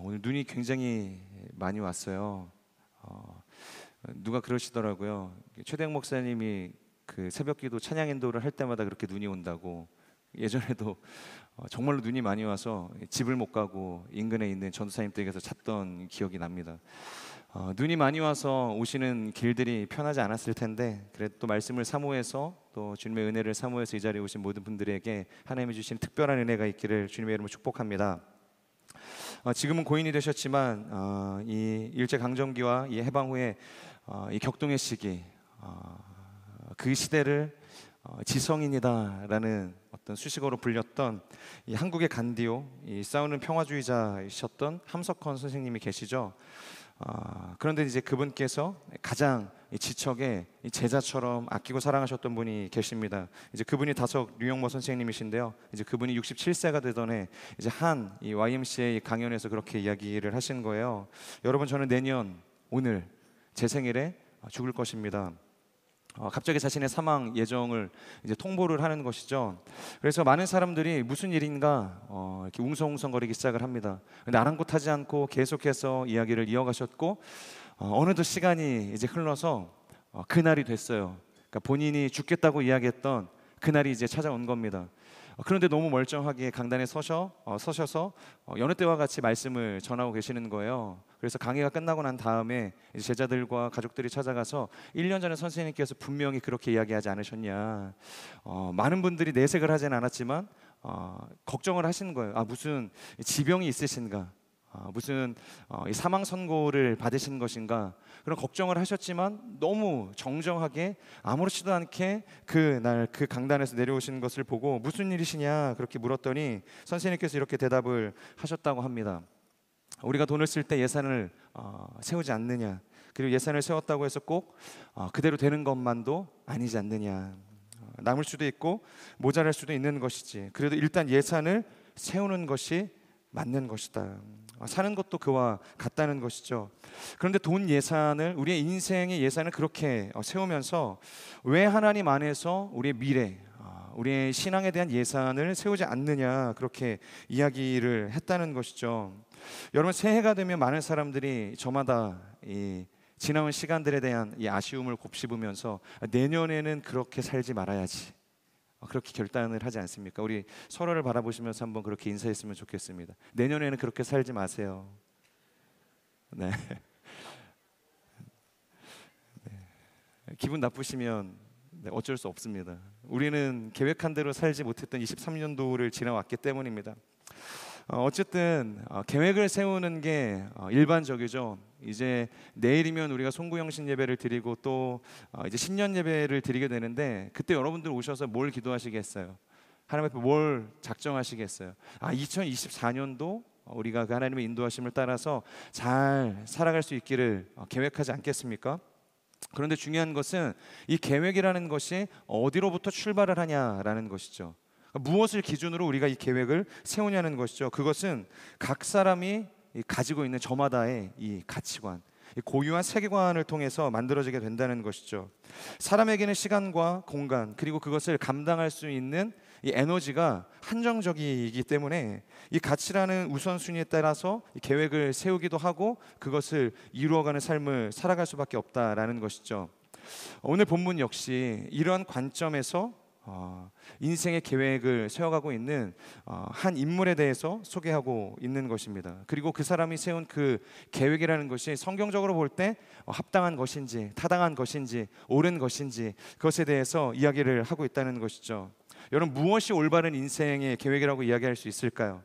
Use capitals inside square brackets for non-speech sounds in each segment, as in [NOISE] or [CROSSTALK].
어, 오늘 눈이 굉장히 많이 왔어요. 어, 누가 그러시더라고요. 최대형 목사님이 그 새벽기도 찬양 인도를 할 때마다 그렇게 눈이 온다고 예전에도 어, 정말로 눈이 많이 와서 집을 못 가고 인근에 있는 전도사님 댁에서 찾던 기억이 납니다. 어, 눈이 많이 와서 오시는 길들이 편하지 않았을 텐데 그래도 또 말씀을 사모해서 또 주님의 은혜를 사모해서 이 자리에 오신 모든 분들에게 하나님이 주신 특별한 은혜가 있기를 주님의 이름으로 축복합니다. 어, 지금은 고인이 되셨지만 어, 이 일제 강점기와 이 해방 후에 어, 이 격동의 시기 그 시대를 지성인이다라는 어떤 수식어로 불렸던 이 한국의 간디오, 이 싸우는 평화주의자이셨던 함석헌 선생님이 계시죠. 그런데 이제 그분께서 가장 지척에 제자처럼 아끼고 사랑하셨던 분이 계십니다. 이제 그분이 다석 류영모 선생님이신데요. 이제 그분이 67세가 되던 해 이제 한 이 YMCA 강연에서 그렇게 이야기를 하신 거예요. 여러분 저는 내년 오늘 제 생일에 어, 죽을 것입니다. 어, 갑자기 자신의 사망 예정을 이제 통보를 하는 것이죠. 그래서 많은 사람들이 무슨 일인가 어, 이렇게 웅성웅성거리기 시작을 합니다. 근데 아랑곳하지 않고 계속해서 이야기를 이어가셨고 어, 느덧 시간이 이제 흘러서 어, 그날이 됐어요. 그러니까 본인이 죽겠다고 이야기했던 그날이 이제 찾아온 겁니다. 어, 그런데 너무 멀쩡하게 강단에 서셔, 어, 서셔서 어, 여느 때와 같이 말씀을 전하고 계시는 거예요. 그래서 강의가 끝나고 난 다음에 제자들과 가족들이 찾아가서 1년 전에 선생님께서 분명히 그렇게 이야기하지 않으셨냐. 어, 많은 분들이 내색을 하진 않았지만 어, 걱정을 하시는 거예요. 아 무슨 지병이 있으신가? 아, 무슨 어, 사망 선고를 받으신 것인가 그런 걱정을 하셨지만 너무 정정하게 아무렇지도 않게 그날그 그 강단에서 내려오신 것을 보고 무슨 일이시냐 그렇게 물었더니 선생님께서 이렇게 대답을 하셨다고 합니다. 우리가 돈을 쓸 때 예산을 어, 세우지 않느냐 그리고 예산을 세웠다고 해서 꼭 어, 그대로 되는 것만도 아니지 않느냐 남을 수도 있고 모자랄 수도 있는 것이지 그래도 일단 예산을 세우는 것이 맞는 것이다. 아, 사는 것도 그와 같다는 것이죠. 그런데 돈 예산을 우리의 인생의 예산을 그렇게 어, 세우면서 왜 하나님 안에서 우리의 미래, 아, 우리의 신앙에 대한 예산을 세우지 않느냐 그렇게 이야기를 했다는 것이죠. 여러분 새해가 되면 많은 사람들이 저마다 이 지나온 시간들에 대한 이 아쉬움을 곱씹으면서 내년에는 그렇게 살지 말아야지. 어, 그렇게 결단을 하지 않습니까? 우리 서로를 바라보시면서 한번 그렇게 인사했으면 좋겠습니다. 내년에는 그렇게 살지 마세요. 네. [LAUGHS] 네. 기분 나쁘시면 네, 어쩔 수 없습니다. 우리는 계획한 대로 살지 못했던 23년도를 지나왔기 때문입니다. 어, 어쨌든 어, 계획을 세우는 게 어, 일반적이죠. 이제 내일이면 우리가 송구영신 예배를 드리고 또 이제 신년 예배를 드리게 되는데 그때 여러분들 오셔서 뭘 기도하시겠어요? 하나님 앞에 뭘 작정하시겠어요? 아 2024년도 우리가 그 하나님의 인도하심을 따라서 잘 살아갈 수 있기를 계획하지 않겠습니까? 그런데 중요한 것은 이 계획이라는 것이 어디로부터 출발을 하냐라는 것이죠. 무엇을 기준으로 우리가 이 계획을 세우냐는 것이죠. 그것은 각 사람이 가지고 있는 저마다의 이 가치관, 이 고유한 세계관을 통해서 만들어지게 된다는 것이죠. 사람에게는 시간과 공간 그리고 그것을 감당할 수 있는 이 에너지가 한정적이기 때문에 이 가치라는 우선순위에 따라서 이 계획을 세우기도 하고 그것을 이루어가는 삶을 살아갈 수밖에 없다라는 것이죠. 오늘 본문 역시 이러한 관점에서 어, 인생의 계획을 세워가고 있는 어, 한 인물에 대해서 소개하고 있는 것입니다. 그리고 그 사람이 세운 그 계획이라는 것이 성경적으로 볼때 어, 합당한 것인지 타당한 것인지 옳은 것인지 그것에 대해서 이야기를 하고 있다는 것이죠. 여러분 무엇이 올바른 인생의 계획이라고 이야기할 수 있을까요?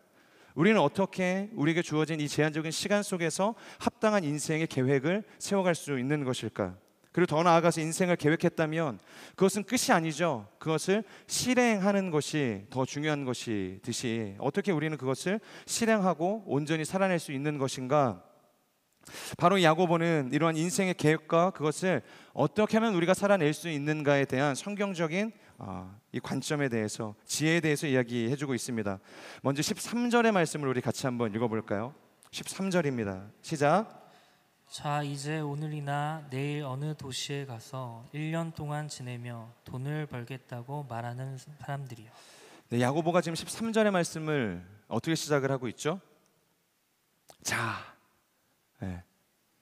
우리는 어떻게 우리에게 주어진 이 제한적인 시간 속에서 합당한 인생의 계획을 세워갈 수 있는 것일까? 그리고 더 나아가서 인생을 계획했다면 그것은 끝이 아니죠. 그것을 실행하는 것이 더 중요한 것이듯이 어떻게 우리는 그것을 실행하고 온전히 살아낼 수 있는 것인가? 바로 야고보는 이러한 인생의 계획과 그것을 어떻게 하면 우리가 살아낼 수 있는가에 대한 성경적인 어, 이 관점에 대해서 지혜에 대해서 이야기해 주고 있습니다. 먼저 13절의 말씀을 우리 같이 한번 읽어 볼까요? 13절입니다. 시작. 자, 이제 오늘이나 내일 어느 도시에 가서 1년 동안 지내며 돈을 벌겠다고 말하는 사람들이요. 네, 야고보가 지금 13절의 말씀을 어떻게 시작을 하고 있죠? 자, 네,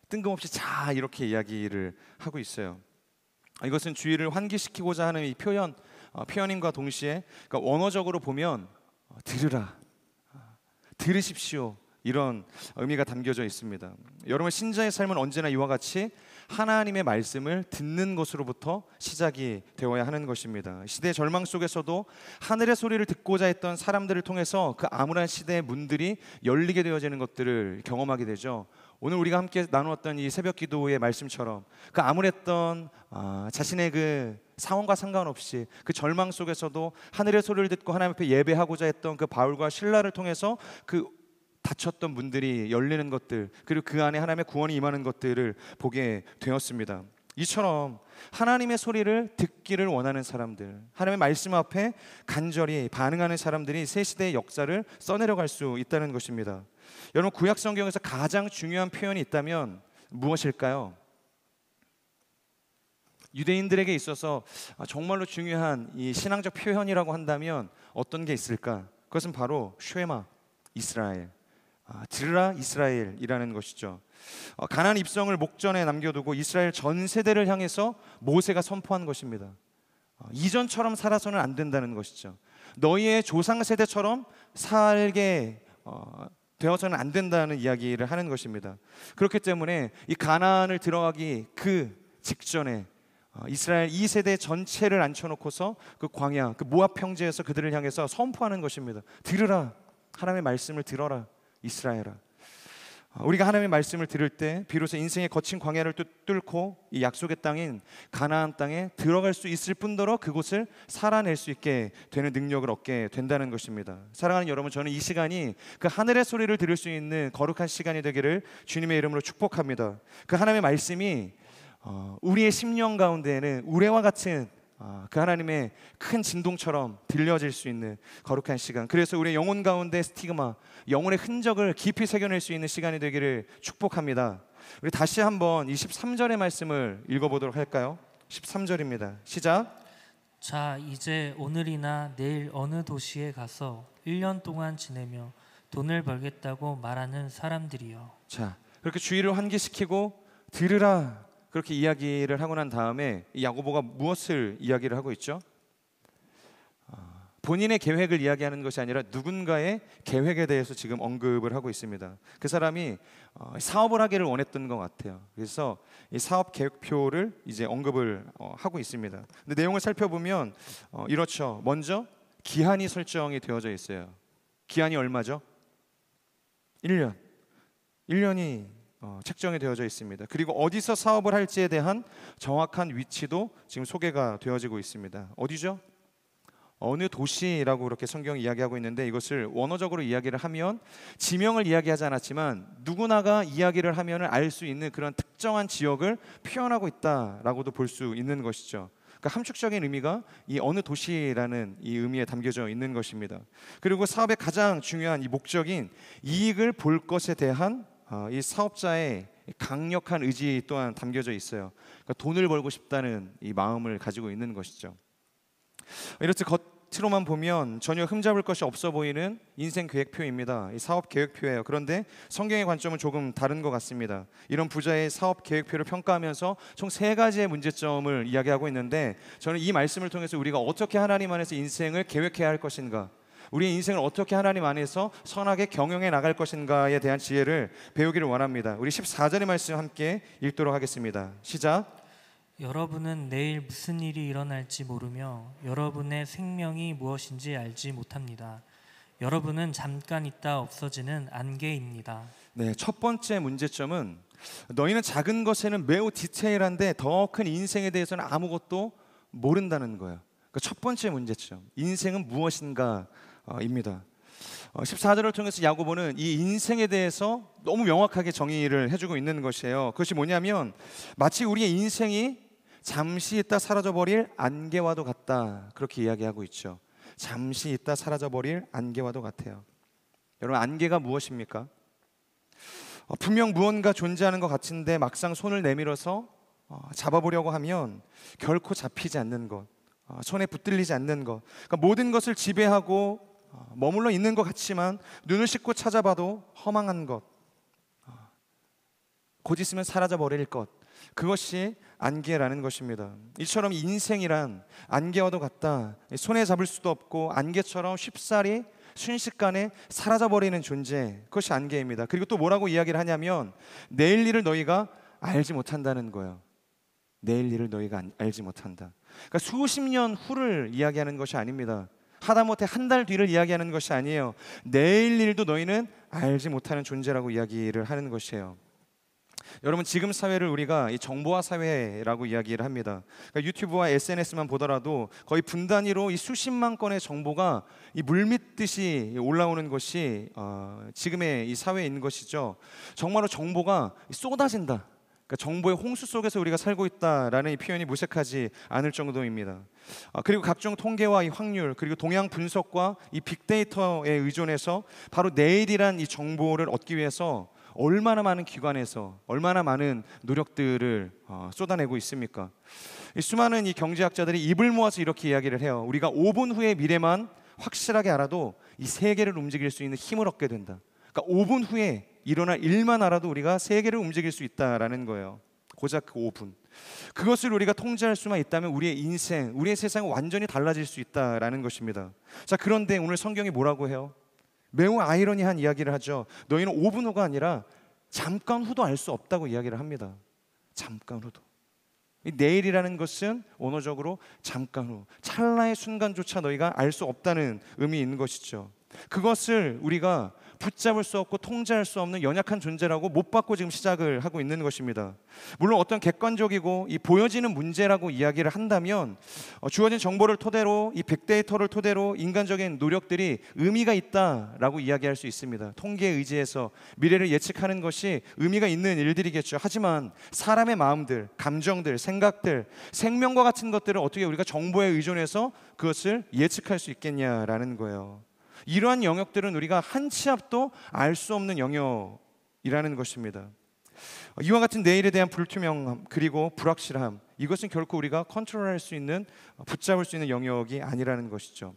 뜬금없이 자 이렇게 이야기를 하고 있어요. 이것은 주의를 환기시키고자 하는 이 표현, 어, 표현임과 동시에 그러니까 원어적으로 보면 어, 들으라, 아, 들으십시오, 이런 의미가 담겨져 있습니다. 여러분 신자의 삶은 언제나 이와 같이 하나님의 말씀을 듣는 것으로부터 시작이 되어야 하는 것입니다. 시대 절망 속에서도 하늘의 소리를 듣고자 했던 사람들을 통해서 그 암울한 시대의 문들이 열리게 되어지는 것들을 경험하게 되죠. 오늘 우리가 함께 나누었던 이 새벽 기도의 말씀처럼 그 암울했던 아, 자신의 그 상황과 상관없이 그 절망 속에서도 하늘의 소리를 듣고 하나님 앞에 예배하고자 했던 그 바울과 신라를 통해서 그 닫혔던 문들이 열리는 것들 그리고 그 안에 하나님의 구원이 임하는 것들을 보게 되었습니다. 이처럼 하나님의 소리를 듣기를 원하는 사람들, 하나님의 말씀 앞에 간절히 반응하는 사람들이 새 시대의 역사를 써내려갈 수 있다는 것입니다. 여러분 구약 성경에서 가장 중요한 표현이 있다면 무엇일까요? 유대인들에게 있어서 아, 정말로 중요한 이 신앙적 표현이라고 한다면 어떤 게 있을까? 그것은 바로 쉐마 이스라엘 아, 질라 이스라엘이라는 것이죠. 어, 가난 입성을 목전에 남겨두고 이스라엘 전 세대를 향해서 모세가 선포한 것입니다. 어, 이전처럼 살아서는 안 된다는 것이죠. 너희의 조상 세대처럼 살게 어, 되어서는 안 된다는 이야기를 하는 것입니다. 그렇기 때문에 이가난을 들어가기 그 직전에 이스라엘 이세대 전체를 앉혀놓고서 그 광야, 그 모압 평지에서 그들을 향해서 선포하는 것입니다. 들으라, 하나님의 말씀을 들어라. 이스라엘아 어, 우리가 하나님의 말씀을 들을 때 비로소 인생의 거친 광야를 뚫고 이 약속의 땅인 가나안 땅에 들어갈 수 있을 뿐더러 그곳을 살아낼 수 있게 되는 능력을 얻게 된다는 것입니다. 사랑하는 여러분, 저는 이 시간이 그 하늘의 소리를 들을 수 있는 거룩한 시간이 되기를 주님의 이름으로 축복합니다. 그 하나님의 말씀이 어, 우리의 심령 가운데에는 우레와 같은 아, 그 하나님의 큰 진동처럼 들려질 수 있는 거룩한 시간. 그래서 우리 영혼 가운데 스티그마, 영혼의 흔적을 깊이 새겨낼 수 있는 시간이 되기를 축복합니다. 우리 다시 한번 23절의 말씀을 읽어보도록 할까요? 13절입니다. 시작. 자, 이제 오늘이나 내일 어느 도시에 가서 1년 동안 지내며 돈을 벌겠다고 말하는 사람들이요. 자, 그렇게 주의를 환기시키고 들으라 그렇게 이야기를 하고 난 다음에 야고보가 무엇을 이야기를 하고 있죠? 아, 본인의 계획을 이야기하는 것이 아니라 누군가의 계획에 대해서 지금 언급을 하고 있습니다. 그 사람이 어, 사업을 하기를 원했던 것 같아요. 그래서 이 사업 계획표를 이제 언급을 어, 하고 있습니다. 근데 내용을 살펴보면 어, 이렇죠. 먼저 기한이 설정이 되어져 있어요. 기한이 얼마죠? 1년. 1년이 어, 책정이 되어져 있습니다. 그리고 어디서 사업을 할지에 대한 정확한 위치도 지금 소개가 되어지고 있습니다. 어디죠? 어느 도시라고 이렇게 성경이 이야기하고 있는데 이것을 원어적으로 이야기를 하면 지명을 이야기하지 않았지만 누구나가 이야기를 하면알 수 있는 그런 특정한 지역을 표현하고 있다라고도 볼 수 있는 것이죠. 그러니까 함축적인 의미가 이 어느 도시라는 이 의미에 담겨져 있는 것입니다. 그리고 사업의 가장 중요한 이 목적인 이익을 볼 것에 대한 어, 이 사업자의 강력한 의지 또한 담겨져 있어요. 그러니까 돈을 벌고 싶다는 이 마음을 가지고 있는 것이죠. 이렇듯 겉으로만 보면 전혀 흠잡을 것이 없어 보이는 인생 계획표입니다. 이 사업 계획표예요. 그런데 성경의 관점은 조금 다른 것 같습니다. 이런 부자의 사업 계획표를 평가하면서 총 세 가지의 문제점을 이야기하고 있는데 저는 이 말씀을 통해서 우리가 어떻게 하나님 안에서 인생을 계획해야 할 것인가 우리의 인생을 어떻게 하나님 안에서 선하게 경영해 나갈 것인가에 대한 지혜를 배우기를 원합니다. 우리 14절의 말씀 함께 읽도록 하겠습니다. 시작. 여러분은 내일 무슨 일이 일어날지 모르며 여러분의 생명이 무엇인지 알지 못합니다. 여러분은 잠깐 있다 없어지는 안개입니다. 네, 첫 번째 문제점은 너희는 작은 것에는 매우 디테일한데 더 큰 인생에 대해서는 아무것도 모른다는 거예요. 그첫 그러니까 번째 문제점. 인생은 무엇인가 어, 입니다. 14절을 어, 통해서 야고보는 이 인생에 대해서 너무 명확하게 정의를 해주고 있는 것이에요. 그것이 뭐냐면 마치 우리의 인생이 잠시 있다 사라져버릴 안개와도 같다. 그렇게 이야기하고 있죠. 잠시 있다 사라져버릴 안개와도 같아요. 여러분, 안개가 무엇입니까? 어, 분명 무언가 존재하는 것 같은데 막상 손을 내밀어서 잡아보려고 하면 결코 잡히지 않는 것, 손에 붙들리지 않는 것, 그러니까 모든 것을 지배하고 어, 머물러 있는 것 같지만 눈을 씻고 찾아봐도 허망한 것, 어, 곧 있으면 사라져 버릴 것, 그것이 안개라는 것입니다. 이처럼 인생이란 안개와도 같다. 손에 잡을 수도 없고 안개처럼 쉽사리 순식간에 사라져 버리는 존재, 그것이 안개입니다. 그리고 또 뭐라고 이야기를 하냐면 내일 일을 너희가 알지 못한다는 거예요. 내일 일을 너희가 알지 못한다. 그러니까 수십 년 후를 이야기하는 것이 아닙니다. 하다못해 한 달 뒤를 이야기하는 것이 아니에요. 내일 일도 너희는 알지 못하는 존재라고 이야기를 하는 것이에요. 여러분 지금 사회를 우리가 정보화 사회라고 이야기를 합니다. 그러니까 유튜브와 SNS만 보더라도 거의 분단위로 이 수십만 건의 정보가 이 물밑듯이 올라오는 것이 어, 지금의 이 사회에 것이죠. 정말로 정보가 쏟아진다. 그러니까 정보의 홍수 속에서 우리가 살고 있다라는 이 표현이 무색하지 않을 정도입니다. 아, 그리고 각종 통계와 이 확률 그리고 동향 분석과 이 빅데이터에 의존해서 바로 내일이란 이 정보를 얻기 위해서 얼마나 많은 기관에서 얼마나 많은 노력들을 어, 쏟아내고 있습니까? 이 수많은 이 경제학자들이 입을 모아서 이렇게 이야기를 해요. 우리가 5분 후의 미래만 확실하게 알아도 이 세계를 움직일 수 있는 힘을 얻게 된다. 그러니까 5분 후에 일어날 일만 알아도 우리가 세계를 움직일 수 있다라는 거예요. 고작 그 5분. 그것을 우리가 통제할 수만 있다면 우리의 인생, 우리의 세상은 완전히 달라질 수 있다라는 것입니다. 자, 그런데 오늘 성경이 뭐라고 해요? 매우 아이러니한 이야기를 하죠. 너희는 5분 후가 아니라 잠깐 후도 알 수 없다고 이야기를 합니다. 잠깐 후도. 내일이라는 것은 언어적으로 잠깐 후, 찰나의 순간조차 너희가 알 수 없다는 의미인 것이죠. 그것을 우리가 붙잡을 수 없고 통제할 수 없는 연약한 존재라고 못 받고 지금 시작을 하고 있는 것입니다. 물론 어떤 객관적이고 이 보여지는 문제라고 이야기를 한다면 어, 주어진 정보를 토대로 이 빅데이터를 토대로 인간적인 노력들이 의미가 있다라고 이야기할 수 있습니다. 통계에 의지해서 미래를 예측하는 것이 의미가 있는 일들이겠죠. 하지만 사람의 마음들, 감정들, 생각들, 생명과 같은 것들을 어떻게 우리가 정보에 의존해서 그것을 예측할 수 있겠냐라는 거예요. 이러한 영역들은 우리가 한 치 앞도 알 수 없는 영역이라는 것입니다. 이와 같은 내일에 대한 불투명함 그리고 불확실함 이것은 결코 우리가 컨트롤할 수 있는 붙잡을 수 있는 영역이 아니라는 것이죠.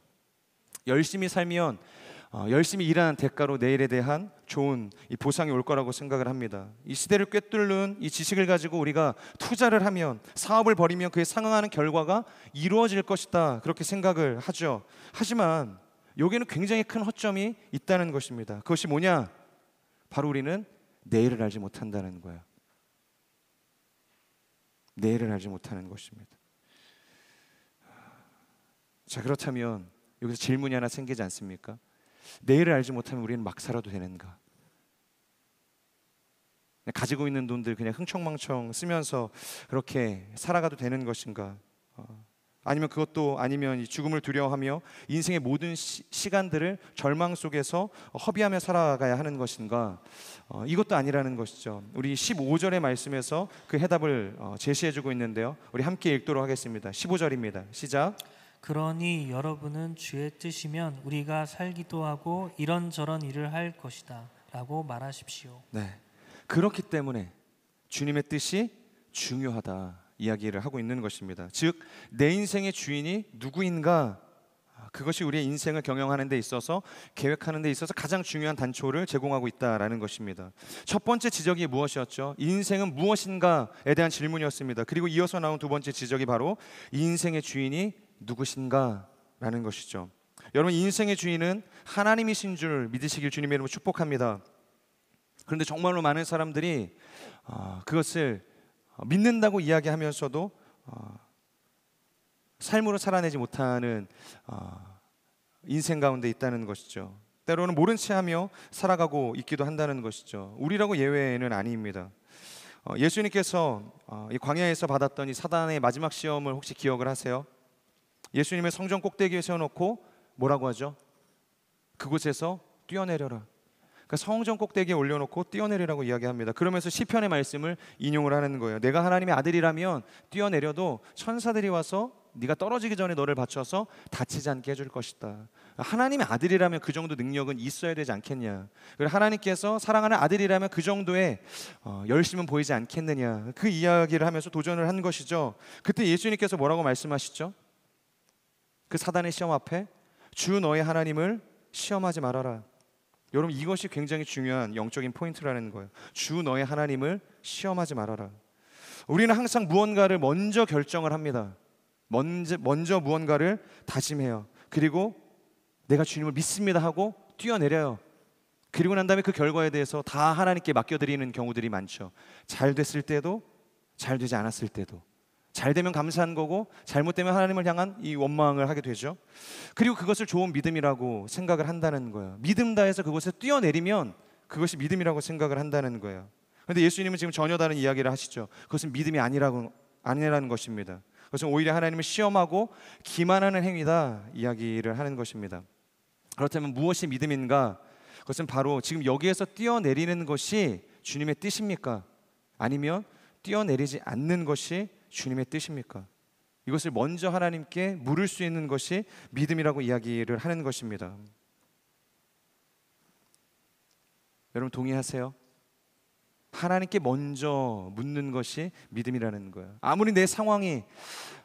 열심히 살면 어, 열심히 일하는 대가로 내일에 대한 좋은 보상이 올 거라고 생각을 합니다. 이 시대를 꿰뚫는 이 지식을 가지고 우리가 투자를 하면 사업을 벌이면 그에 상응하는 결과가 이루어질 것이다 그렇게 생각을 하죠. 하지만 여기는 굉장히 큰 허점이 있다는 것입니다. 그것이 뭐냐? 바로 우리는 내일을 알지 못한다는 거예요. 내일을 알지 못하는 것입니다. 자, 그렇다면 여기서 질문이 하나 생기지 않습니까? 내일을 알지 못하면 우리는 막 살아도 되는가? 가지고 있는 돈들 그냥 흥청망청 쓰면서 그렇게 살아가도 되는 것인가? 어. 아니면 그것도 아니면 죽음을 두려워하며 인생의 모든 시, 간들을 절망 속에서 허비하며 살아가야 하는 것인가? 어, 이것도 아니라는 것이죠. 우리 15절의 말씀에서 그 해답을 어, 제시해 주고 있는데요. 우리 함께 읽도록 하겠습니다. 15절입니다. 시작. 그러니 여러분은 주의 뜻이면 우리가 살기도 하고 이런저런 일을 할 것이다라고 말하십시오. 네. 그렇기 때문에 주님의 뜻이 중요하다. 이야기를 하고 있는 것입니다. 즉, 내 인생의 주인이 누구인가? 아, 그것이 우리의 인생을 경영하는 데 있어서 계획하는 데 있어서 가장 중요한 단초를 제공하고 있다라는 것입니다. 첫 번째 지적이 무엇이었죠? 인생은 무엇인가에 대한 질문이었습니다. 그리고 이어서 나온 두 번째 지적이 바로 인생의 주인이 누구신가라는 것이죠. 여러분 인생의 주인은 하나님이신 줄 믿으시길 주님의 이름으로 축복합니다. 그런데 정말로 많은 사람들이 아, 그것을 어, 믿는다고 이야기하면서도 어, 삶으로 살아내지 못하는 어, 인생 가운데 있다는 것이죠. 때로는 모른 체하며 살아가고 있기도 한다는 것이죠. 우리라고 예외는 아닙니다. 예수님께서 이 광야에서 받았던 이 사단의 마지막 시험을 혹시 기억을 하세요? 예수님의 성전 꼭대기에 세워놓고 뭐라고 하죠? 그곳에서 뛰어내려라. 그러니까 성전 꼭대기에 올려놓고 뛰어내리라고 이야기합니다. 그러면서 시편의 말씀을 인용을 하는 거예요. 내가 하나님의 아들이라면 뛰어내려도 천사들이 와서 네가 떨어지기 전에 너를 받쳐서 다치지 않게 해줄 것이다. 그러니까 하나님의 아들이라면 그 정도 능력은 있어야 되지 않겠냐. 그리고 하나님께서 사랑하는 아들이라면 그 정도의 어, 열심은 보이지 않겠느냐. 그 이야기를 하면서 도전을 한 것이죠. 그때 예수님께서 뭐라고 말씀하시죠? 그 사단의 시험 앞에 주 너의 하나님을 시험하지 말아라. 여러분 이것이 굉장히 중요한 영적인 포인트라는 거예요. 주 너의 하나님을 시험하지 말아라. 우리는 항상 무언가를 먼저 결정을 합니다. 먼저 먼저 무언가를 다짐해요. 그리고 내가 주님을 믿습니다 하고 뛰어내려요. 그리고 난 다음에 그 결과에 대해서 다 하나님께 맡겨드리는 경우들이 많죠. 잘 됐을 때도 잘 되지 않았을 때도 잘 되면 감사한 거고 잘못되면 하나님을 향한 이 원망을 하게 되죠. 그리고 그것을 좋은 믿음이라고 생각을 한다는 거예요. 믿음다해서그것에 뛰어내리면 그것이 믿음이라고 생각을 한다는 거예요. 그런데 예수님은 지금 전혀 다른 이야기를 하시죠. 그것은 믿음이 아니라고 아니라는 것입니다. 그것은 오히려 하나님을 시험하고 기만하는 행위다 이야기를 하는 것입니다. 그렇다면 무엇이 믿음인가? 그것은 바로 지금 여기에서 뛰어내리는 것이 주님의 뜻입니까? 아니면 뛰어내리지 않는 것이 주님의 뜻입니까? 이것을 먼저 하나님께 물을 수 있는 것이 믿음이라고 이야기를 하는 것입니다. 여러분 동의하세요? 하나님께 먼저 묻는 것이 믿음이라는 거예요. 아무리 내 상황이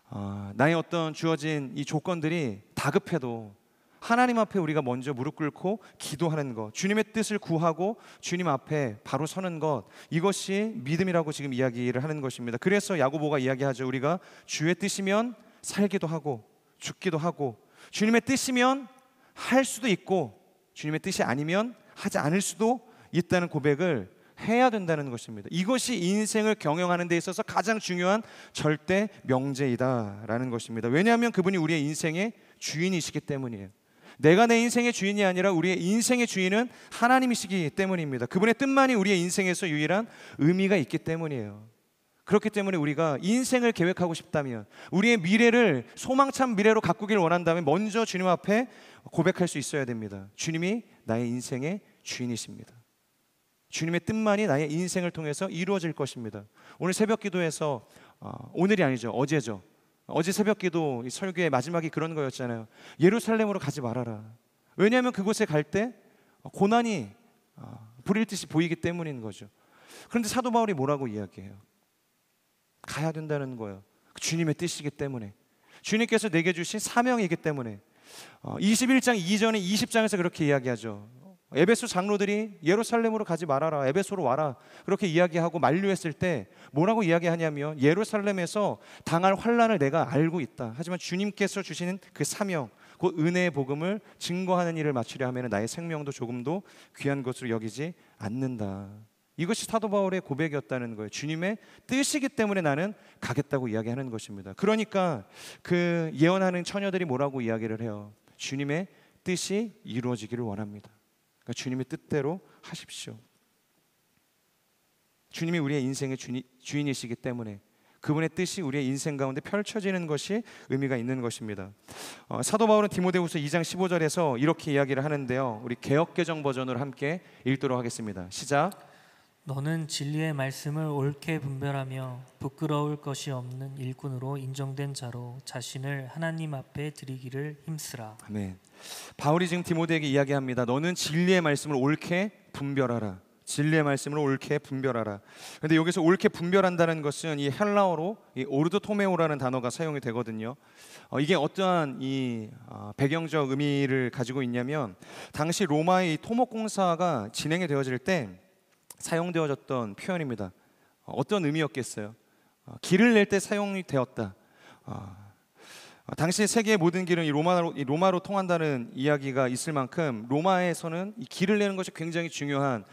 어, 나의 어떤 주어진 이 조건들이 다급해도 하나님 앞에 우리가 먼저 무릎 꿇고 기도하는 것, 주님의 뜻을 구하고 주님 앞에 바로 서는 것, 이것이 믿음이라고 지금 이야기를 하는 것입니다. 그래서 야고보가 이야기하죠. 우리가 주의 뜻이면 살기도 하고 죽기도 하고 주님의 뜻이면 할 수도 있고 주님의 뜻이 아니면 하지 않을 수도 있다는 고백을 해야 된다는 것입니다. 이것이 인생을 경영하는 데 있어서 가장 중요한 절대 명제이다라는 것입니다. 왜냐하면 그분이 우리의 인생의 주인이시기 때문이에요. 내가 내 인생의 주인이 아니라 우리의 인생의 주인은 하나님이시기 때문입니다. 그분의 뜻만이 우리의 인생에서 유일한 의미가 있기 때문이에요. 그렇기 때문에 우리가 인생을 계획하고 싶다면 우리의 미래를 소망찬 미래로 가꾸길 원한다면 먼저 주님 앞에 고백할 수 있어야 됩니다. 주님이 나의 인생의 주인이십니다. 주님의 뜻만이 나의 인생을 통해서 이루어질 것입니다. 오늘 새벽 기도에서 어, 오늘이 아니죠. 어제죠. 어제 새벽기도 설교의 마지막이 그런 거였잖아요. 예루살렘으로 가지 말아라. 왜냐하면 그곳에 갈때 어, 고난이 어, 불일 듯이 보이기 때문인 거죠. 그런데 사도 바울이 뭐라고 이야기해요? 가야 된다는 거예요. 주님의 뜻이기 때문에 주님께서 내게 주신 사명이기 때문에 21장 어, 이전에 20장에서 그렇게 이야기하죠. 에베소 장로들이 예루살렘으로 가지 말아라. 에베소로 와라. 그렇게 이야기하고 만류했을 때 뭐라고 이야기하냐면 예루살렘에서 당할 환란을 내가 알고 있다. 하지만 주님께서 주시는 그 사명, 그 은혜의 복음을 증거하는 일을 마치려 하면 나의 생명도 조금도 귀한 것으로 여기지 않는다. 이것이 사도 바울의 고백이었다는 거예요. 주님의 뜻이기 때문에 나는 가겠다고 이야기하는 것입니다. 그러니까 그 예언하는 처녀들이 뭐라고 이야기를 해요. 주님의 뜻이 이루어지기를 원합니다. 그러니까 주님의 뜻대로 하십시오. 주님이 우리의 인생의 주인, 주인이시기 때문에 그분의 뜻이 우리의 인생 가운데 펼쳐지는 것이 의미가 있는 것입니다. 어, 사도 바울은 디모데후서 2장 15절에서 이렇게 이야기를 하는데요. 우리 개혁 개정 버전으로 함께 읽도록 하겠습니다. 시작. 너는 진리의 말씀을 옳게 분별하며 부끄러울 것이 없는 일꾼으로 인정된 자로 자신을 하나님 앞에 드리기를 힘쓰라. 아멘. 바울이 지금 디모데에게 이야기합니다. 너는 진리의 말씀을 옳게 분별하라. 진리의 말씀을 옳게 분별하라. 근데 여기서 옳게 분별한다는 것은 이 헬라어로 이 오르도토메오라는 단어가 사용이 되거든요. 어, 이게 어떠한 이 어, 배경적 의미를 가지고 있냐면 당시 로마의 토목공사가 진행이 되어질 때 사용되어졌던 표현입니다. 어, 어떤 의미였겠어요? 어, 길을 낼 때 사용이 되었다. 어, 당시 세계의 모든 길은 로마로, 로마로 통한다는 이야기가 있을 만큼 로마에서는 이 길을 내는 것이 굉장히 중요한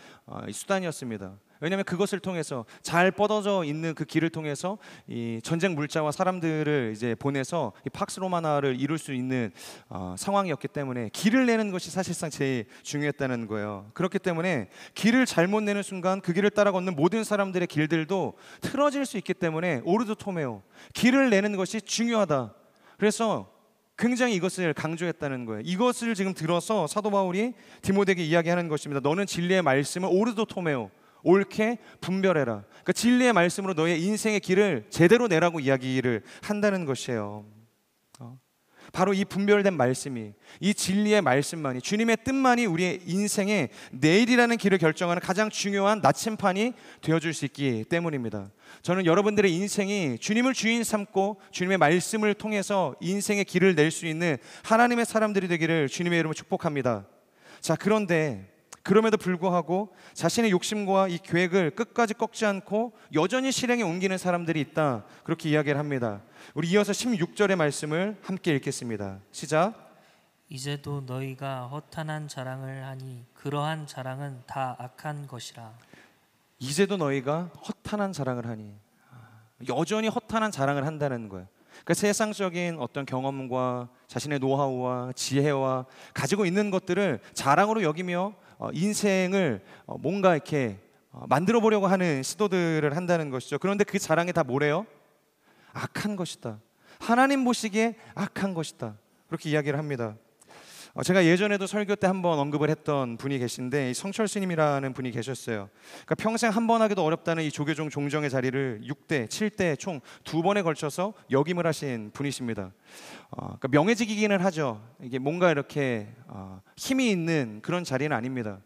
수단이었습니다. 왜냐하면 그것을 통해서 잘 뻗어져 있는 그 길을 통해서 이 전쟁 물자와 사람들을 이제 보내서 이 팍스 로마나를 이룰 수 있는 어, 상황이었기 때문에 길을 내는 것이 사실상 제일 중요했다는 거예요. 그렇기 때문에 길을 잘못 내는 순간 그 길을 따라 걷는 모든 사람들의 길들도 틀어질 수 있기 때문에 오르도 토메오 길을 내는 것이 중요하다. 그래서 굉장히 이것을 강조했다는 거예요. 이것을 지금 들어서 사도 바울이 디모데에게 이야기하는 것입니다. 너는 진리의 말씀을 오르도 토메오 옳게 분별해라. 그러니까 진리의 말씀으로 너의 인생의 길을 제대로 내라고 이야기를 한다는 것이에요. 어? 바로 이 분별된 말씀이 이 진리의 말씀만이 주님의 뜻만이 우리의 인생의 내일이라는 길을 결정하는 가장 중요한 나침판이 되어줄 수 있기 때문입니다. 저는 여러분들의 인생이 주님을 주인 삼고 주님의 말씀을 통해서 인생의 길을 낼 수 있는 하나님의 사람들이 되기를 주님의 이름으로 축복합니다. 자 그런데 그럼에도 불구하고 자신의 욕심과 이 계획을 끝까지 꺾지 않고 여전히 실행에 옮기는 사람들이 있다. 그렇게 이야기를 합니다. 우리 이어서 16절의 말씀을 함께 읽겠습니다. 시작. 이제도 너희가 허탄한 자랑을 하니 그러한 자랑은 다 악한 것이라. 이제도 너희가 허탄한 자랑을 하니 여전히 허탄한 자랑을 한다는 거예요. 그 세상적인 어떤 경험과 자신의 노하우와 지혜와 가지고 있는 것들을 자랑으로 여기며 어, 인생을 어, 뭔가 이렇게 어, 만들어 보려고 하는 시도들을 한다는 것이죠. 그런데 그 자랑이 다 뭐래요? 악한 것이다. 하나님 보시기에 악한 것이다. 그렇게 이야기를 합니다. 어, 제가 예전에도 설교 때 한 번 언급을 했던 분이 계신데 성철 스님이라는 분이 계셨어요. 그러니까 평생 한 번 하기도 어렵다는 이 조계종 종정의 자리를 6대, 7대 총 두 번에 걸쳐서 역임을 하신 분이십니다. 어, 그러니까 명예직이기는 하죠. 이게 뭔가 이렇게 어, 힘이 있는 그런 자리는 아닙니다.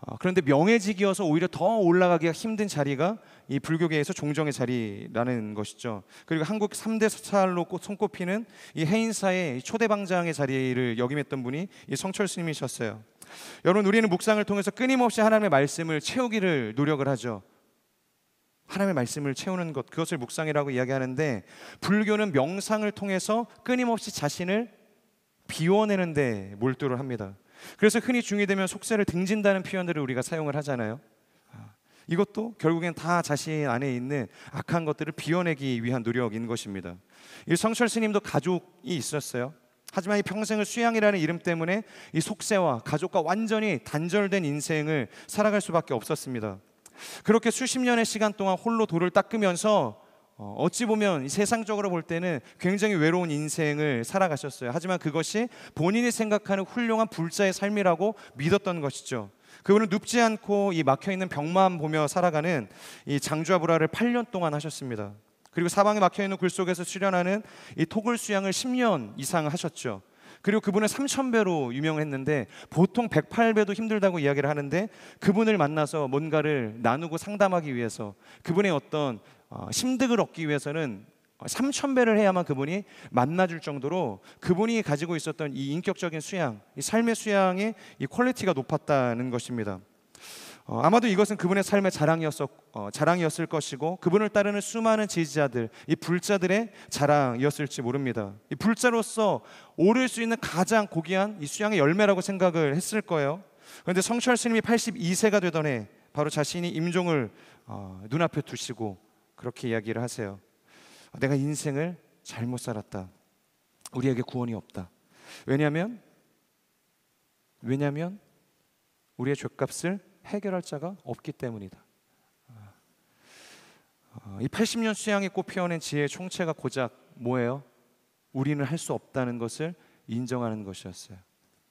어, 그런데 명예직이어서 오히려 더 올라가기가 힘든 자리가 이 불교계에서 종정의 자리라는 것이죠. 그리고 한국 3대 사찰로 손꼽히는 이 해인사의 초대방장의 자리를 역임했던 분이 이 성철 스님이셨어요. 여러분 우리는 묵상을 통해서 끊임없이 하나님의 말씀을 채우기를 노력을 하죠. 하나님의 말씀을 채우는 것 그것을 묵상이라고 이야기하는데 불교는 명상을 통해서 끊임없이 자신을 비워내는 데 몰두를 합니다. 그래서 흔히 중이되면 속세를 등진다는 표현들을 우리가 사용을 하잖아요. 아, 이것도 결국엔 다 자신 안에 있는 악한 것들을 비워내기 위한 노력인 것입니다. 이 성철 스님도 가족이 있었어요. 하지만 이 평생을 수양이라는 이름 때문에 이 속세와 가족과 완전히 단절된 인생을 살아갈 수밖에 없었습니다. 그렇게 수십 년의 시간 동안 홀로 돌을 닦으면서 어, 어찌 보면 세상적으로 볼 때는 굉장히 외로운 인생을 살아가셨어요. 하지만 그것이 본인이 생각하는 훌륭한 불자의 삶이라고 믿었던 것이죠. 그분은 눕지 않고 이 막혀 있는 병만 보며 살아가는 이 장좌불화를 8년 동안 하셨습니다. 그리고 사방에 막혀 있는 굴 속에서 출연하는이 토굴 수양을 10년 이상 하셨죠. 그리고 그분은 3,000배로 유명했는데 보통 108배도 힘들다고 이야기를 하는데 그분을 만나서 뭔가를 나누고 상담하기 위해서 그분의 어떤 어, 심득을 얻기 위해서는 3천 어, 배를 해야만 그분이 만나줄 정도로 그분이 가지고 있었던 이 인격적인 수양, 이 삶의 수양의 이 퀄리티가 높았다는 것입니다. 어, 아마도 이것은 그분의 삶의 자랑이었었, 어, 자랑이었을 것이고 그분을 따르는 수많은 지지자들, 이 불자들의 자랑이었을지 모릅니다. 이 불자로서 오를 수 있는 가장 고귀한 이 수양의 열매라고 생각을 했을 거예요. 그런데 성철 스님이 82세가 되던 해 바로 자신이 임종을 어, 눈앞에 두시고 그렇게 이야기를 하세요. 내가 인생을 잘못 살았다. 우리에게 구원이 없다. 왜냐하면 왜냐하면 우리의 죄값을 해결할 자가 없기 때문이다. 어, 이 80년 수양에 꽃피어낸 지혜의 총체가 고작 뭐예요? 우리는 할 수 없다는 것을 인정하는 것이었어요.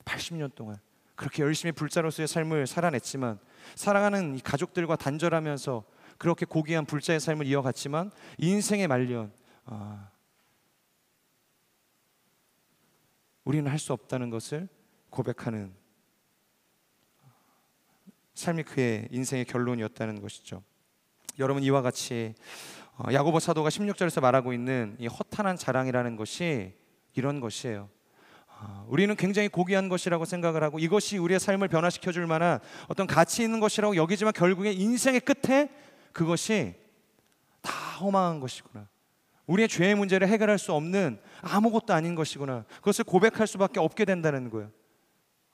80년 동안 그렇게 열심히 불자로서의 삶을 살아냈지만 사랑하는 가족들과 단절하면서 그렇게 고귀한 불자의 삶을 이어갔지만 인생의 말년 아, 우리는 할 수 없다는 것을 고백하는 삶이 그의 인생의 결론이었다는 것이죠. 여러분 이와 같이 어, 야고보 사도가 16절에서 말하고 있는 이 허탄한 자랑이라는 것이 이런 것이에요. 아, 우리는 굉장히 고귀한 것이라고 생각을 하고 이것이 우리의 삶을 변화시켜 줄 만한 어떤 가치 있는 것이라고 여기지만 결국에 인생의 끝에 그것이 다 허망한 것이구나. 우리의 죄의 문제를 해결할 수 없는 아무것도 아닌 것이구나. 그것을 고백할 수밖에 없게 된다는 거예요.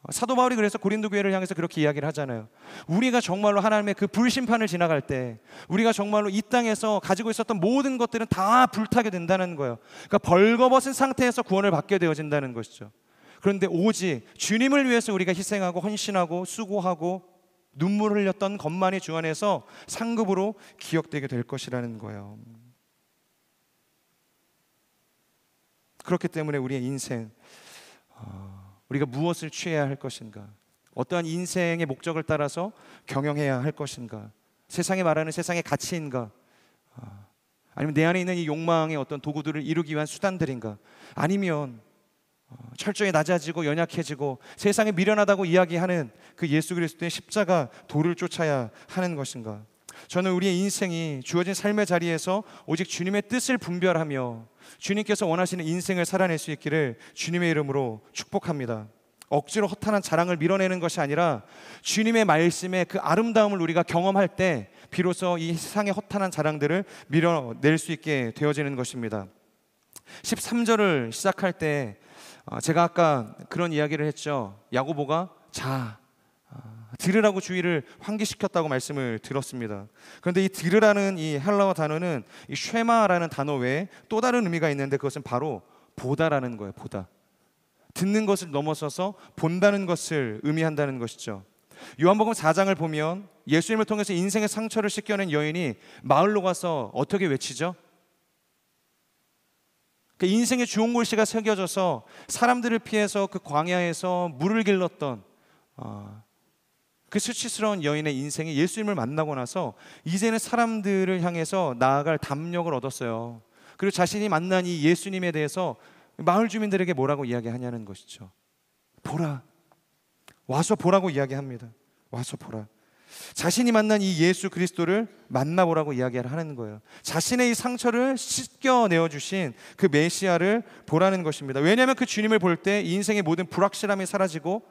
사도 바울이 그래서 고린도 교회를 향해서 그렇게 이야기를 하잖아요. 우리가 정말로 하나님의 그 불심판을 지나갈 때 우리가 정말로 이 땅에서 가지고 있었던 모든 것들은 다 불타게 된다는 거예요. 그러니까 벌거벗은 상태에서 구원을 받게 되어진다는 것이죠. 그런데 오직 주님을 위해서 우리가 희생하고 헌신하고 수고하고 눈물을 흘렸던 것만이 주 안에서 상급으로 기억되게 될 것이라는 거예요. 그렇기 때문에 우리의 인생 어, 우리가 무엇을 취해야 할 것인가? 어떠한 인생의 목적을 따라서 경영해야 할 것인가? 세상에 말하는 세상의 가치인가? 어, 아니면 내 안에 있는 이 욕망의 어떤 도구들을 이루기 위한 수단들인가? 아니면 어, 철저히 낮아지고 연약해지고 세상에 미련하다고 이야기하는 그 예수 그리스도의 십자가 도를 쫓아야 하는 것인가? 저는 우리의 인생이 주어진 삶의 자리에서 오직 주님의 뜻을 분별하며 주님께서 원하시는 인생을 살아낼 수 있기를 주님의 이름으로 축복합니다. 억지로 허탄한 자랑을 밀어내는 것이 아니라 주님의 말씀의 그 아름다움을 우리가 경험할 때 비로소 이 세상의 허탄한 자랑들을 밀어낼 수 있게 되어지는 것입니다. 13절을 시작할 때 어, 제가 아까 그런 이야기를 했죠. 야고보가 자 어, 들으라고 주의를 환기시켰다고 말씀을 들었습니다. 그런데 이 들으라는 이 헬라어 단어는 이 쉐마라는 단어 외에 또 다른 의미가 있는데 그것은 바로 보다라는 거예요. 보다. 듣는 것을 넘어서서 본다는 것을 의미한다는 것이죠. 요한복음 4장을 보면 예수님을 통해서 인생의 상처를 씻겨낸 여인이 마을로 가서 어떻게 외치죠? 그 인생의 주홍글씨가 새겨져서 사람들을 피해서 그 광야에서 물을 길렀던 어, 그 수치스러운 여인의 인생이 예수님을 만나고 나서 이제는 사람들을 향해서 나아갈 담력을 얻었어요. 그리고 자신이 만난 이 예수님에 대해서 마을 주민들에게 뭐라고 이야기하냐는 것이죠. 보라. 와서 보라고 이야기합니다. 와서 보라. 자신이 만난 이 예수 그리스도를 만나보라고 이야기를 하는 거예요. 자신의 이 상처를 씻겨내어 주신 그 메시아를 보라는 것입니다. 왜냐하면 그 주님을 볼 때 인생의 모든 불확실함이 사라지고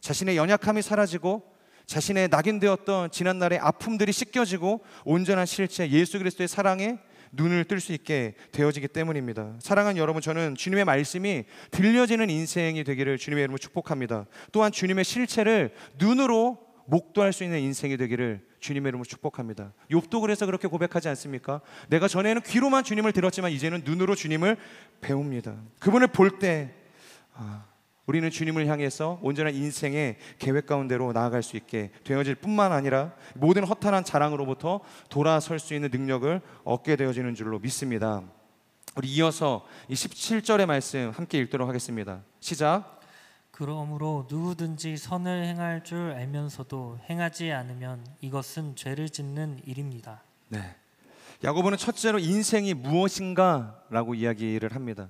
자신의 연약함이 사라지고 자신의 낙인되었던 지난날의 아픔들이 씻겨지고 온전한 실체 예수 그리스도의 사랑에 눈을 뜰 수 있게 되어지기 때문입니다. 사랑하는 여러분, 저는 주님의 말씀이 들려지는 인생이 되기를 주님의 이름으로 축복합니다. 또한 주님의 실체를 눈으로 목도할 수 있는 인생이 되기를 주님의 이름으로 축복합니다. 욥도 그래서 그렇게 고백하지 않습니까? 내가 전에는 귀로만 주님을 들었지만 이제는 눈으로 주님을 배웁니다. 그분을 볼때 아, 우리는 주님을 향해서 온전한 인생의 계획 가운데로 나아갈 수 있게 되어질 뿐만 아니라 모든 허탈한 자랑으로부터 돌아설 수 있는 능력을 얻게 되어지는 줄로 믿습니다. 우리 이어서 이 17절의 말씀 함께 읽도록 하겠습니다. 시작. 그러므로 누구든지 선을 행할 줄 알면서도 행하지 않으면 이것은 죄를 짓는 일입니다. 네. 야고보는 첫째로 인생이 무엇인가라고 이야기를 합니다.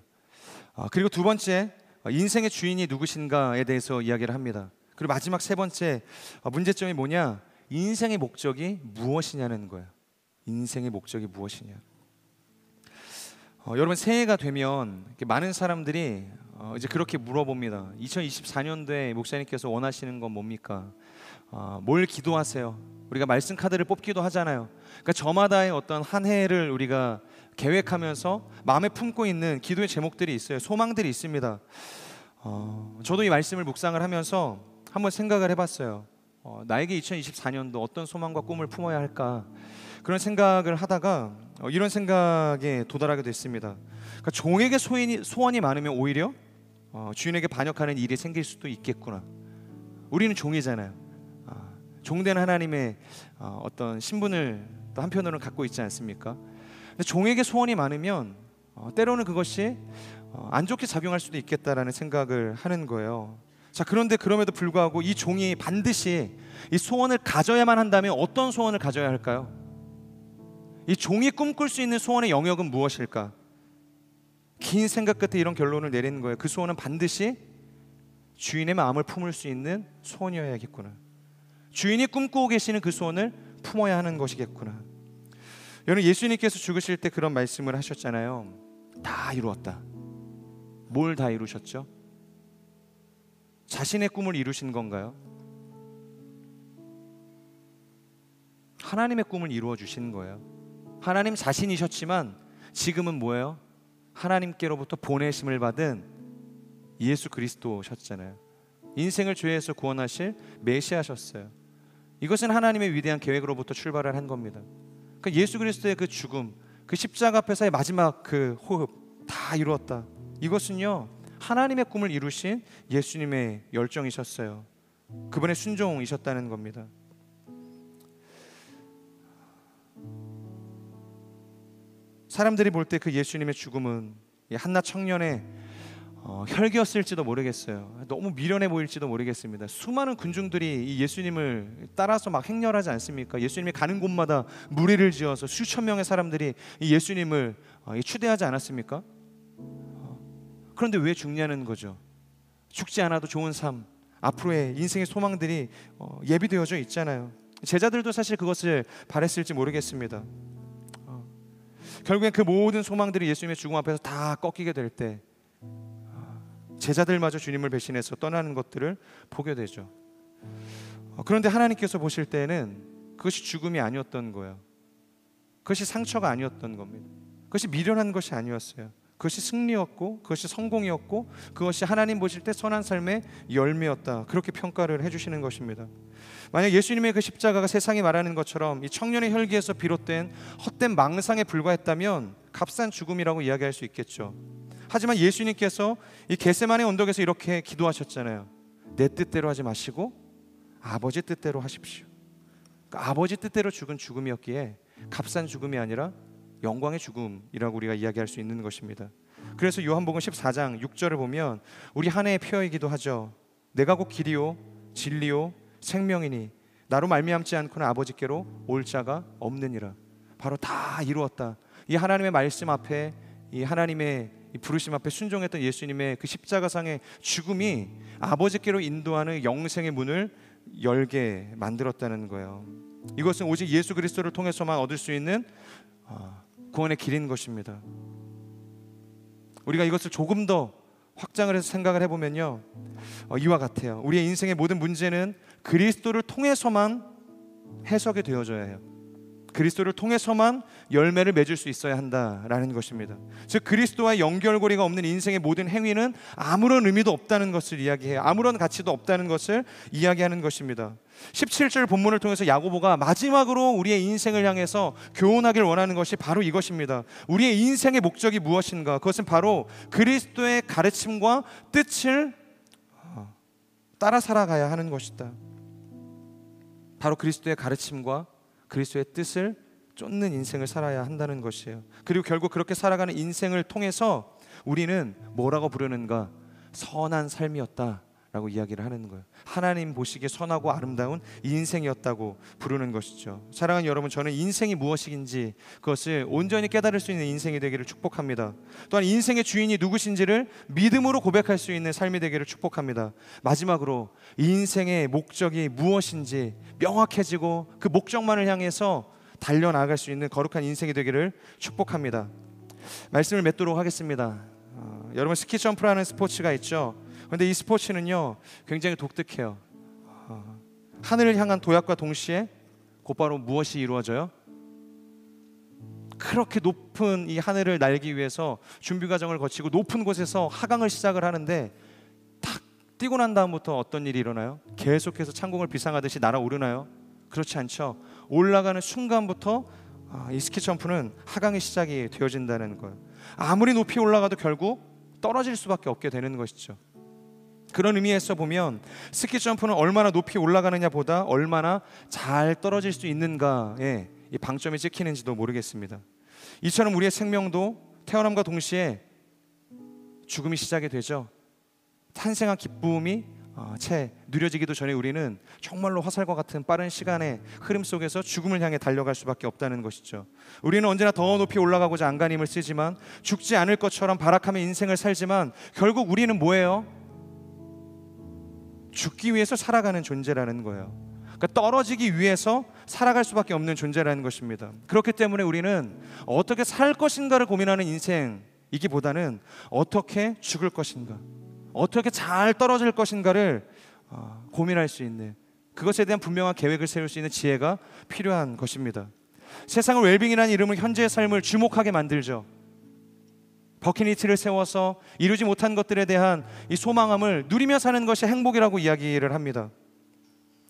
아, 그리고 두 번째 어, 인생의 주인이 누구신가에 대해서 이야기를 합니다. 그리고 마지막 세 번째 어, 문제점이 뭐냐? 인생의 목적이 무엇이냐는 거예요. 인생의 목적이 무엇이냐? 어, 여러분 새해가 되면 많은 사람들이 어, 이제 그렇게 물어봅니다. 2024년도에 목사님께서 원하시는 건 뭡니까? 어, 뭘 기도하세요? 우리가 말씀 카드를 뽑기도 하잖아요. 그러니까 저마다의 어떤 한 해를 우리가 계획하면서 마음에 품고 있는 기도의 제목들이 있어요. 소망들이 있습니다. 어, 저도 이 말씀을 묵상을 하면서 한번 생각을 해봤어요. 어, 나에게 2024년도 어떤 소망과 꿈을 품어야 할까 그런 생각을 하다가 어, 이런 생각에 도달하게 됐습니다. 그러니까 종에게 소인이, 소원이 많으면 오히려 어, 주인에게 반역하는 일이 생길 수도 있겠구나. 우리는 종이잖아요. 어, 종된 하나님의 어, 떤 신분을 또 한편으로는 갖고 있지 않습니까? 근데 종에게 소원이 많으면 어, 때로는 그것이 어, 안 좋게 작용할 수도 있겠다라는 생각을 하는 거예요. 자 그런데 그럼에도 불구하고 이 종이 반드시 이 소원을 가져야만 한다면 어떤 소원을 가져야 할까요? 이 종이 꿈꿀 수 있는 소원의 영역은 무엇일까? 긴 생각 끝에 이런 결론을 내리는 거예요. 그 소원은 반드시 주인의 마음을 품을 수 있는 소원이어야겠구나. 주인이 꿈꾸고 계시는 그 소원을 품어야 하는 것이겠구나. 여러분 예수님께서 죽으실 때 그런 말씀을 하셨잖아요. 다 이루었다. 뭘 다 이루셨죠? 자신의 꿈을 이루신 건가요? 하나님의 꿈을 이루어 주신 거예요. 하나님 자신이셨지만 지금은 뭐예요? 하나님께로부터 보내심을 받은 예수 그리스도셨잖아요. 인생을 죄에서 구원하실 메시아셨어요. 이것은 하나님의 위대한 계획으로부터 출발을 한 겁니다. 그러니까 예수 그리스도의 그 죽음, 그 십자가 앞에서의 마지막 그 호흡 다 이루었다. 이것은요 하나님의 꿈을 이루신 예수님의 열정이셨어요. 그분의 순종이셨다는 겁니다. 사람들이 볼 때 그 예수님의 죽음은 한나 청년의 어, 혈기였을지도 모르겠어요. 너무 미련해 보일지도 모르겠습니다. 수많은 군중들이 이 예수님을 따라서 막 행렬하지 않습니까? 예수님이 가는 곳마다 무리를 지어서 수천 명의 사람들이 이 예수님을 어, 추대하지 않았습니까? 어, 그런데 왜 죽냐는 거죠. 죽지 않아도 좋은 삶, 앞으로의 인생의 소망들이 어, 예비되어져 있잖아요. 제자들도 사실 그것을 바랬을지 모르겠습니다. 결국엔 그 모든 소망들이 예수님의 죽음 앞에서 다 꺾이게 될 때 제자들마저 주님을 배신해서 떠나는 것들을 보게 되죠. 어, 그런데 하나님께서 보실 때는 그것이 죽음이 아니었던 거예요. 그것이 상처가 아니었던 겁니다. 그것이 미련한 것이 아니었어요. 그것이 승리였고 그것이 성공이었고 그것이 하나님 보실 때 선한 삶의 열매였다. 그렇게 평가를 해 주시는 것입니다. 만약 예수님의 그 십자가가 세상이 말하는 것처럼 이 청년의 혈기에서 비롯된 헛된 망상에 불과했다면 값싼 죽음이라고 이야기할 수 있겠죠. 하지만 예수님께서 이 겟세만의 언덕에서 이렇게 기도하셨잖아요. 내 뜻대로 하지 마시고 아버지 뜻대로 하십시오. 그러니까 아버지 뜻대로 죽은 죽음이었기에 값싼 죽음이 아니라 영광의 죽음이라고 우리가 이야기할 수 있는 것입니다. 그래서 요한복음 14장 6절을 보면 우리 한 해의 표어이기도 하죠. 내가 곧 길이요 진리요 생명이니 나로 말미암지 않고는 아버지께로 올 자가 없느니라. 바로 다 이루었다. 이 하나님의 말씀 앞에 이 하나님의 이 부르심 앞에 순종했던 예수님의 그 십자가상의 죽음이 아버지께로 인도하는 영생의 문을 열게 만들었다는 거예요. 이것은 오직 예수 그리스도를 통해서만 얻을 수 있는 어, 구원의 길인 것입니다. 우리가 이것을 조금 더 확장을 해서 생각을 해보면요, 어, 이와 같아요. 우리의 인생의 모든 문제는 그리스도를 통해서만 해석이 되어져야 해요. 그리스도를 통해서만 열매를 맺을 수 있어야 한다라는 것입니다. 즉 그리스도와 연결고리가 없는 인생의 모든 행위는 아무런 의미도 없다는 것을 이야기해요. 아무런 가치도 없다는 것을 이야기하는 것입니다. 17절 본문을 통해서 야고보가 마지막으로 우리의 인생을 향해서 교훈하길 원하는 것이 바로 이것입니다. 우리의 인생의 목적이 무엇인가? 그것은 바로 그리스도의 가르침과 뜻을 어, 따라 살아가야 하는 것이다. 바로 그리스도의 가르침과 그리스도의 뜻을 쫓는 인생을 살아야 한다는 것이에요. 그리고 결국 그렇게 살아가는 인생을 통해서 우리는 뭐라고 부르는가? 선한 삶이었다. 라고 이야기를 하는 거예요. 하나님 보시기에 선하고 아름다운 인생이었다고 부르는 것이죠. 사랑하는 여러분, 저는 인생이 무엇인지 그것을 온전히 깨달을 수 있는 인생이 되기를 축복합니다. 또한 인생의 주인이 누구신지를 믿음으로 고백할 수 있는 삶이 되기를 축복합니다. 마지막으로 인생의 목적이 무엇인지 명확해지고 그 목적만을 향해서 달려 나갈수 있는 거룩한 인생이 되기를 축복합니다. 말씀을 맺도록 하겠습니다. 어, 여러분 스키 점프라는 스포츠가 있죠. 근데 이 스포츠는요 굉장히 독특해요. 어, 하늘을 향한 도약과 동시에 곧바로 무엇이 이루어져요? 그렇게 높은 이 하늘을 날기 위해서 준비 과정을 거치고 높은 곳에서 하강을 시작을 하는데 딱 뛰고 난 다음부터 어떤 일이 일어나요? 계속해서 창공을 비상하듯이 날아오르나요? 그렇지 않죠. 올라가는 순간부터 아, 이 스키 점프는 하강의 시작이 되어진다는 거예요. 아무리 높이 올라가도 결국 떨어질 수밖에 없게 되는 것이죠. 그런 의미에서 보면 스키 점프는 얼마나 높이 올라가느냐 보다 얼마나 잘 떨어질 수 있는가에 이 방점이 찍히는지도 모르겠습니다. 이처럼 우리의 생명도 태어남과 동시에 죽음이 시작이 되죠. 탄생한 기쁨이 어, 채 누려지기도 전에 우리는 정말로 화살과 같은 빠른 시간의 흐름 속에서 죽음을 향해 달려갈 수밖에 없다는 것이죠. 우리는 언제나 더 높이 올라가고자 안간힘을 쓰지만 죽지 않을 것처럼 발악하며 인생을 살지만 결국 우리는 뭐예요? 죽기 위해서 살아가는 존재라는 거예요. 그러니까 떨어지기 위해서 살아갈 수밖에 없는 존재라는 것입니다. 그렇기 때문에 우리는 어떻게 살 것인가를 고민하는 인생이기보다는 어떻게 죽을 것인가, 어떻게 잘 떨어질 것인가를 어, 고민할 수 있는 그것에 대한 분명한 계획을 세울 수 있는 지혜가 필요한 것입니다. 세상을 웰빙이라는 이름을 현재의 삶을 주목하게 만들죠. 버킷리스트를 세워서 이루지 못한 것들에 대한 이 소망함을 누리며 사는 것이 행복이라고 이야기를 합니다.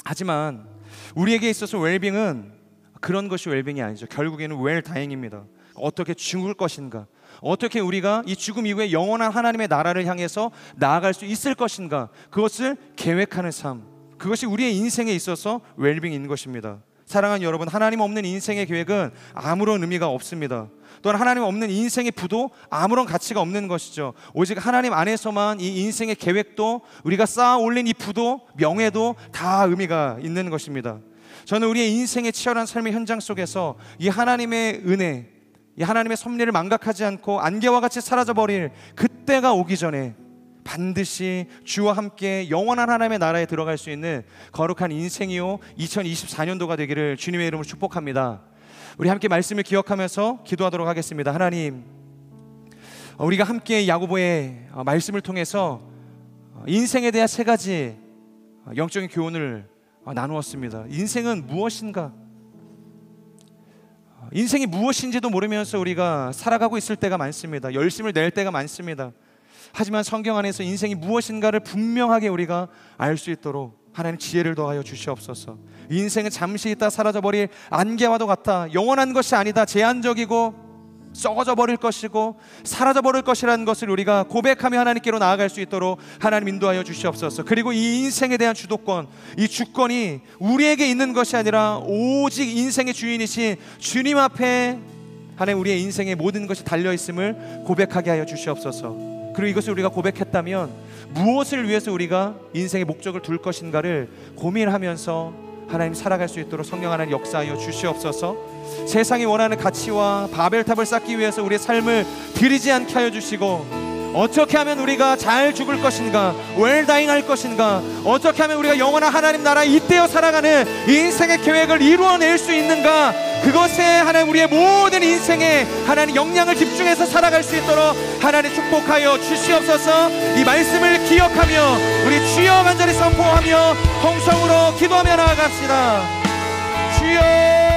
하지만 우리에게 있어서 웰빙은 그런 것이 웰빙이 아니죠. 결국에는 웰 다행입니다. 어떻게 죽을 것인가? 어떻게 우리가 이 죽음 이후에 영원한 하나님의 나라를 향해서 나아갈 수 있을 것인가? 그것을 계획하는 삶. 그것이 우리의 인생에 있어서 웰빙인 것입니다. 사랑한 여러분, 하나님 없는 인생의 계획은 아무런 의미가 없습니다. 또한 하나님 없는 인생의 부도 아무런 가치가 없는 것이죠. 오직 하나님 안에서만 이 인생의 계획도 우리가 쌓아 올린 이 부도, 명예도 다 의미가 있는 것입니다. 저는 우리의 인생의 치열한 삶의 현장 속에서 이 하나님의 은혜, 이 하나님의 섭리를 망각하지 않고 안개와 같이 사라져버릴 그때가 오기 전에 반드시 주와 함께 영원한 하나님의 나라에 들어갈 수 있는 거룩한 인생이요 2024년도가 되기를 주님의 이름으로 축복합니다. 우리 함께 말씀을 기억하면서 기도하도록 하겠습니다. 하나님, 어, 우리가 함께 야고보의 어, 말씀을 통해서 어, 인생에 대한 세 가지 영적인 교훈을 나누었습니다. 인생은 무엇인가? 인생이 무엇인지도 모르면서 우리가 살아가고 있을 때가 많습니다. 열심을 낼 때가 많습니다. 하지만 성경 안에서 인생이 무엇인가를 분명하게 우리가 알 수 있도록 하나님 지혜를 더하여 주시옵소서. 인생은 잠시 있다 사라져버릴 안개와도 같아 영원한 것이 아니다 제한적이고 썩어져 버릴 것이고 사라져 버릴 것이라는 것을 우리가 고백하며 하나님께로 나아갈 수 있도록 하나님 인도하여 주시옵소서. 그리고 이 인생에 대한 주도권, 이 주권이 우리에게 있는 것이 아니라 오직 인생의 주인이신 주님 앞에 하나님 우리의 인생의 모든 것이 달려 있음을 고백하게 하여 주시옵소서. 그리고 이것을 우리가 고백했다면 무엇을 위해서 우리가 인생의 목적을 둘 것인가를 고민하면서 하나님 살아갈 수 있도록 성령 하나님 역사하여 주시옵소서 세상이 원하는 가치와 바벨탑을 쌓기 위해서 우리의 삶을 들이지 않게 하여 주시고 어떻게 하면 우리가 잘 죽을 것인가, 웰다잉 할 것인가, 어떻게 하면 우리가 영원한 하나님 나라에 이때어 살아가는 인생의 계획을 이루어낼 수 있는가, 그것에 하나님 우리의 모든 인생에 하나님 역량을 집중해서 살아갈 수 있도록 하나님 축복하여 주시옵소서 이 말씀을 기억하며 우리 주여 간절히 선포하며 통성으로 기도하며 나아갑시다. 주여!